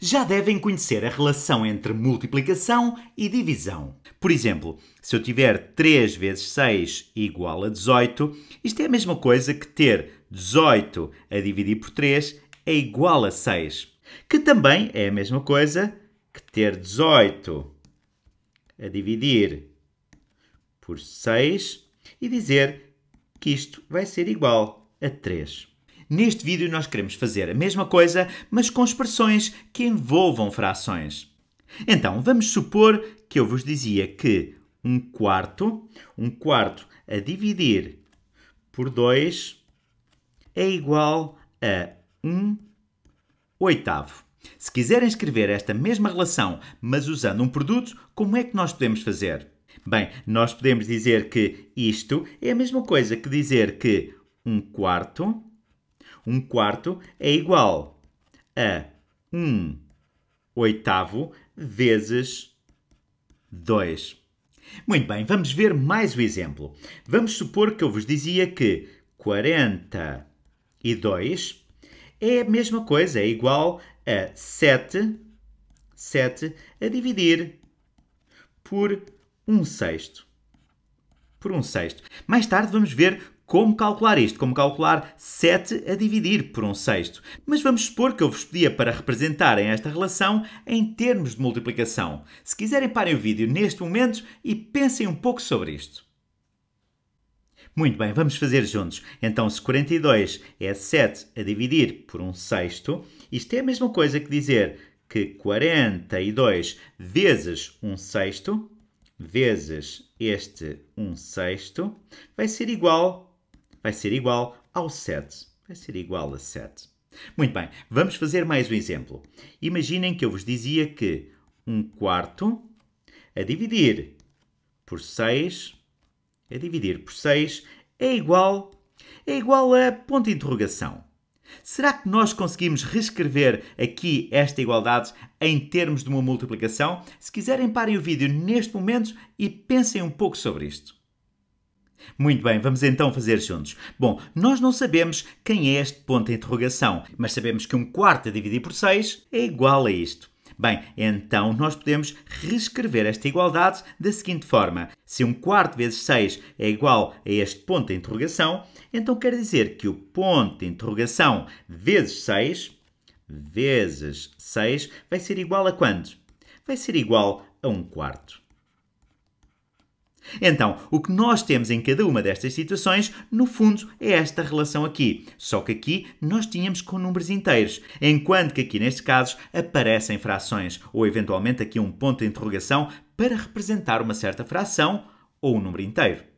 já devem conhecer a relação entre multiplicação e divisão. Por exemplo, se eu tiver 3 vezes 6 igual a 18, isto é a mesma coisa que ter 18 a dividir por 3 é igual a 6, que também é a mesma coisa que ter 18 a dividir por 6 e dizer que isto vai ser igual a 3. Neste vídeo nós queremos fazer a mesma coisa, mas com expressões que envolvam frações. Então, vamos supor que eu vos dizia que um quarto, um quarto a dividir por 2 é igual a 1 um oitavo. Se quiserem escrever esta mesma relação, mas usando um produto, como é que nós podemos fazer? Bem, nós podemos dizer que isto é a mesma coisa que dizer que um quarto um quarto é igual a 1 um oitavo vezes 2. Muito bem, vamos ver mais o exemplo. Vamos supor que eu vos dizia que 42 é a mesma coisa, é igual a 7, 7 a dividir por 1 sexto. Por 1 sexto. Mais tarde vamos ver como calcular isto? Como calcular 7 a dividir por um sexto? Mas vamos supor que eu vos pedia para representarem esta relação em termos de multiplicação. Se quiserem, parem o vídeo neste momento e pensem um pouco sobre isto. Muito bem, vamos fazer juntos. Então, se 42 é 7 a dividir por um sexto, isto é a mesma coisa que dizer que 42 vezes um sexto vezes este 1 um sexto vai ser igual vai ser igual ao 7. Vai ser igual a 7. Muito bem, vamos fazer mais um exemplo. Imaginem que eu vos dizia que 1 quarto a dividir por 6, a dividir por 6 é igual, é igual a ponto de interrogação. Será que nós conseguimos reescrever aqui esta igualdade em termos de uma multiplicação? Se quiserem, parem o vídeo neste momento e pensem um pouco sobre isto. Muito bem, vamos então fazer juntos. Bom, nós não sabemos quem é este ponto de interrogação, mas sabemos que um quarto a dividir por 6 é igual a isto. Bem, então nós podemos reescrever esta igualdade da seguinte forma. Se um quarto vezes 6 é igual a este ponto de interrogação, então quer dizer que o ponto de interrogação vezes 6 vezes 6 vai ser igual a quanto? Vai ser igual a 1 um quarto. Então, o que nós temos em cada uma destas situações, no fundo, é esta relação aqui. Só que aqui nós tínhamos com números inteiros, enquanto que aqui nestes casos aparecem frações, ou eventualmente aqui um ponto de interrogação para representar uma certa fração ou um número inteiro.